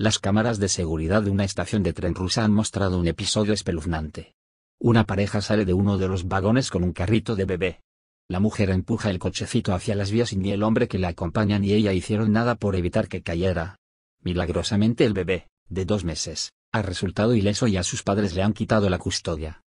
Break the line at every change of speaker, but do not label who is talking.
Las cámaras de seguridad de una estación de tren rusa han mostrado un episodio espeluznante. Una pareja sale de uno de los vagones con un carrito de bebé. La mujer empuja el cochecito hacia las vías y ni el hombre que la acompaña ni ella hicieron nada por evitar que cayera. Milagrosamente el bebé, de dos meses, ha resultado ileso y a sus padres le han quitado la custodia.